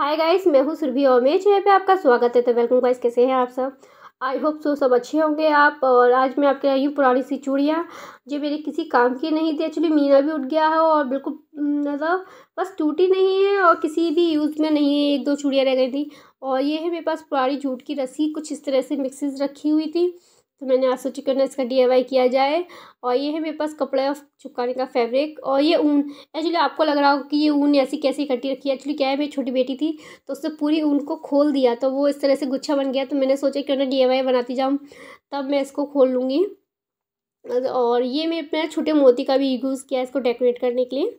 hi guys मैं हूँ सुरभि और मेरे चैनल पे आपका स्वागत है तो वेलकम गाइस कैसे हैं आप सब आई होप सो सब अच्छे होंगे आप और आज मैं आपके आई हूँ पुरानी सी चूड़ियाँ जो मेरे किसी काम की नहीं थी एक्चुअली मीना भी उठ गया है और बिल्कुल मतलब बस टूटी नहीं है और किसी भी यूज़ में नहीं है एक दो चूड़ियाँ रह गई थी और ये है मेरे पास पुरानी जूट की रस्सी कुछ इस तरह से मिक्सिस रखी हुई थी तो मैंने आज सोची क्यों ना इसका डी किया जाए और ये है मेरे पास कपड़े चुपकाने का फैब्रिक और ये ऊन एक्चुअली आपको लग रहा हो कि ये ऊन ऐसी कैसी इकट्ठी रखी है एक्चुअली क्या है मेरी छोटी बेटी थी तो उसने पूरी ऊन को खोल दिया तो वो इस तरह से गुच्छा बन गया तो मैंने सोचा क्यों ना डी बनाती जाऊँ तब मैं इसको खोल लूँगी और ये मैं मैंने छोटे मोती का भी यूज़ किया इसको डेकोरेट करने के लिए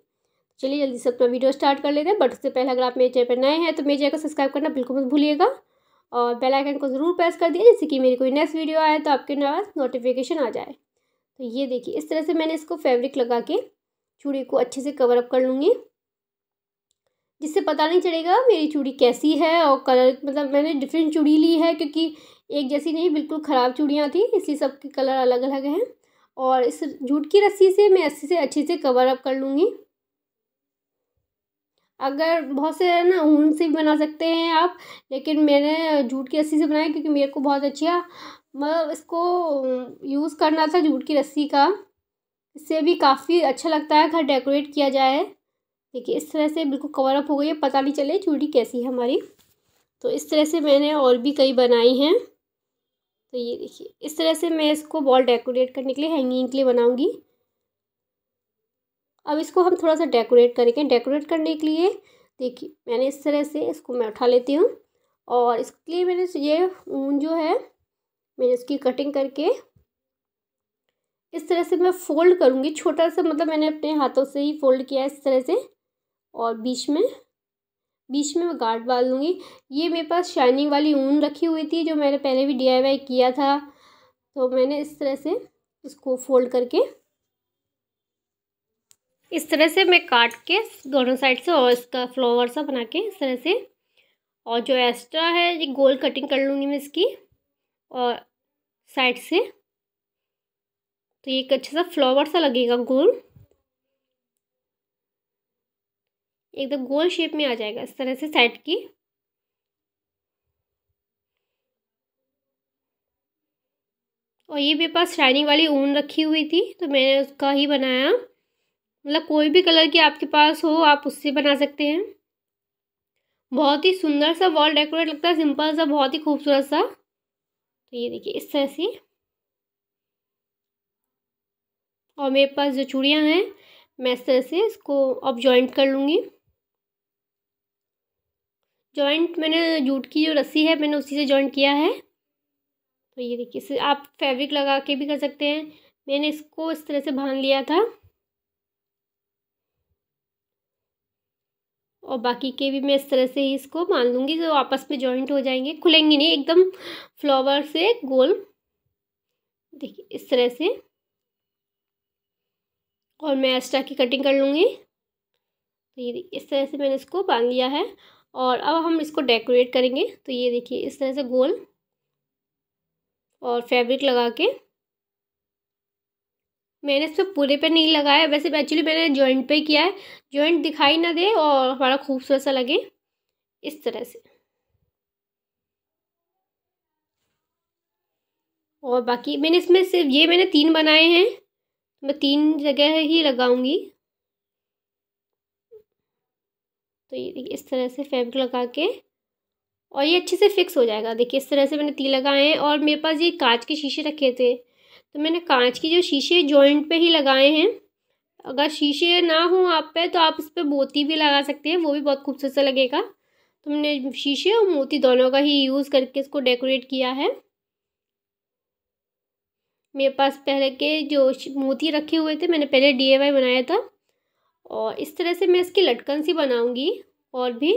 चलिए जल्दी से अपना वीडियो स्टार्ट कर लेते हैं बट उससे पहले अगर आप मेरे चैनल पर नए हैं तो मेरे चैनल को सब्सक्राइब करना बिल्कुल मत भूलिएगा और बेल आइकन को ज़रूर प्रेस कर दिया जैसे कि मेरी कोई नेक्स्ट वीडियो आए तो आपके पास नोटिफिकेशन आ जाए तो ये देखिए इस तरह से मैंने इसको फैब्रिक लगा के चूड़ी को अच्छे से कवर अप कर लूँगी जिससे पता नहीं चलेगा मेरी चूड़ी कैसी है और कलर मतलब मैंने डिफरेंट चूड़ी ली है क्योंकि एक जैसी नहीं बिल्कुल ख़राब चूड़ियाँ थी इसलिए सबके कलर अलग अलग हैं और इस जूट की रस्सी से मैं अच्छे से अच्छे से कवर अप कर लूँगी अगर बहुत से है ना ऊन से भी बना सकते हैं आप लेकिन मैंने जूट की रस्सी से बनाया क्योंकि मेरे को बहुत अच्छा मतलब इसको यूज़ करना था जूट की रस्सी का इससे भी काफ़ी अच्छा लगता है घर डेकोरेट किया जाए देखिए इस तरह से बिल्कुल कवर अप हो गई है पता नहीं चले चूड़ी कैसी है हमारी तो इस तरह से मैंने और भी कई बनाई हैं तो ये देखिए इस तरह से मैं इसको बॉल डेकोरेट करने के लिए हैंगिंग के लिए बनाऊँगी अब इसको हम थोड़ा सा डेकोरेट करेंगे डेकोरेट करने के लिए देखिए मैंने इस तरह से इसको मैं उठा लेती हूँ और इसके लिए मैंने ये ऊन जो है मैंने इसकी कटिंग करके इस तरह से मैं फ़ोल्ड करूँगी छोटा सा मतलब मैंने अपने हाथों से ही फ़ोल्ड किया है इस तरह से और बीच में बीच में मैं गार्ड बाल दूँगी ये मेरे पास शाइनिंग वाली ऊन रखी हुई थी जो मैंने पहले भी डी किया था तो मैंने इस तरह से इसको फोल्ड करके इस तरह से मैं काट के दोनों साइड से और इसका फ्लावर सा बना के इस तरह से और जो एक्स्ट्रा है ये गोल कटिंग कर लूँगी मैं इसकी और साइड से तो ये एक अच्छा सा फ्लावर सा लगेगा गोल एकदम गोल शेप में आ जाएगा इस तरह से साइड की और ये मेरे पास शाइनिंग वाली ऊन रखी हुई थी तो मैंने उसका ही बनाया मतलब कोई भी कलर की आपके पास हो आप उससे बना सकते हैं बहुत ही सुंदर सा वॉल डेकोरेट लगता है सिंपल सा बहुत ही खूबसूरत सा तो ये देखिए इस तरह से और मेरे पास जो चूड़ियाँ हैं मैं इस तरह से इसको अब जॉइंट कर लूँगी जॉइंट मैंने जूट की जो रस्सी है मैंने उसी से जॉइंट किया है तो ये देखिए आप फैब्रिक लगा के भी कर सकते हैं मैंने इसको इस तरह से बांध लिया था और बाकी के भी मैं इस तरह से ही इसको मान लूँगी जो आपस में जॉइंट हो जाएंगे खुलेंगे नहीं एकदम फ्लावर से गोल देखिए इस तरह से और मैं एक्स्ट्रा की कटिंग कर लूँगी तो ये इस तरह से मैंने इसको बांध लिया है और अब हम इसको डेकोरेट करेंगे तो ये देखिए इस तरह से गोल और फैब्रिक लगा के मैंने इस पर पूरे पे नहीं लगाया वैसे एक्चुअली मैंने जॉइंट पे किया है जॉइंट दिखाई ना दे और हमारा खूबसूरत सा लगे इस तरह से और बाकी मैंने इसमें सिर्फ ये मैंने तीन बनाए हैं तो मैं तीन जगह ही लगाऊंगी तो ये इस तरह से फैब्रिक लगा के और ये अच्छे से फिक्स हो जाएगा देखिए इस तरह से मैंने तीन लगाए हैं और मेरे पास ये कांच के शीशे रखे थे तो मैंने कांच की जो शीशे जॉइंट पे ही लगाए हैं अगर शीशे ना हो आप पे तो आप इस पर मोती भी लगा सकते हैं वो भी बहुत खूबसूरत सा लगेगा तो मैंने शीशे और मोती दोनों का ही यूज़ करके इसको डेकोरेट किया है मेरे पास पहले के जो मोती रखे हुए थे मैंने पहले डी बनाया था और इस तरह से मैं इसकी लटकन सी बनाऊँगी और भी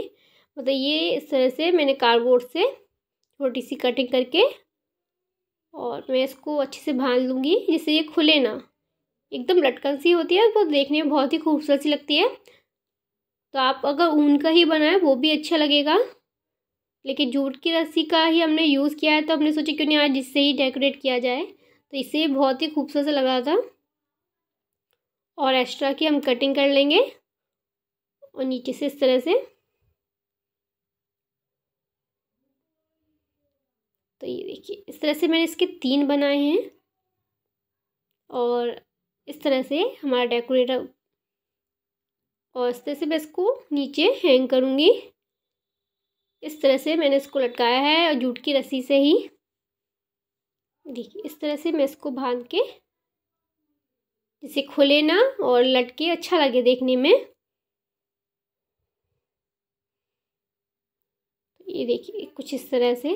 मतलब ये इस तरह से मैंने कार्डबोर्ड से छोटी सी कटिंग करके और मैं इसको अच्छे से बांध लूँगी जिससे ये खुले ना एकदम लटकन सी होती है वो देखने में बहुत ही खूबसूरत सी लगती है तो आप अगर ऊन का ही बनाए वो भी अच्छा लगेगा लेकिन जूट की रस्सी का ही हमने यूज़ किया है तो हमने सोचा क्यों नहीं आज इससे ही डेकोरेट किया जाए तो इसे बहुत ही खूबसूरत लगा था और एक्स्ट्रा की हम कटिंग कर लेंगे और नीचे से इस तरह से तो ये देखिए इस तरह से मैंने इसके तीन बनाए हैं और इस तरह से हमारा डेकोरेटर और इस तरह से मैं इसको नीचे हैंग करूँगी इस तरह से मैंने इसको लटकाया है और जूट की रस्सी से ही देखिए इस तरह से मैं इसको बांध के इसे खोले ना और लटके अच्छा लगे देखने में ये देखिए कुछ इस तरह से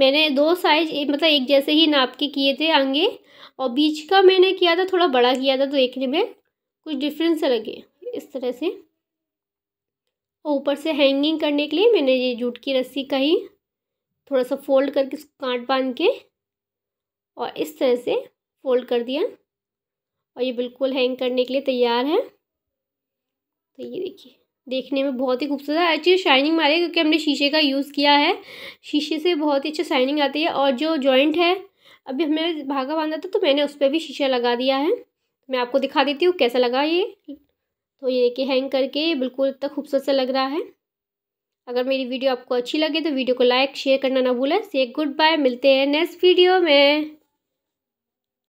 मैंने दो साइज मतलब एक जैसे ही नाप के किए थे आगे और बीच का मैंने किया था थोड़ा बड़ा किया था तो देखने में कुछ डिफरेंस लगे इस तरह से और ऊपर से हैंगिंग करने के लिए मैंने ये जूट की रस्सी का ही थोड़ा सा फोल्ड करके उसको काट बांध के और इस तरह से फोल्ड कर दिया और ये बिल्कुल हैंग करने के लिए तैयार है तो ये देखिए देखने में बहुत ही खूबसूरत है अच्छी शाइनिंग मारे क्योंकि हमने शीशे का यूज़ किया है शीशे से बहुत ही अच्छा शाइनिंग आती है और जो जॉइंट है अभी हमें भागा बांधा था तो मैंने उस पर भी शीशा लगा दिया है मैं आपको दिखा देती हूँ कैसा लगा ये तो ये देखिए हैंग करके बिल्कुल इतना खूबसूरत सा लग रहा है अगर मेरी वीडियो आपको अच्छी लगे तो वीडियो को लाइक शेयर करना ना भूलें से गुड बाय मिलते हैं नेक्स्ट वीडियो में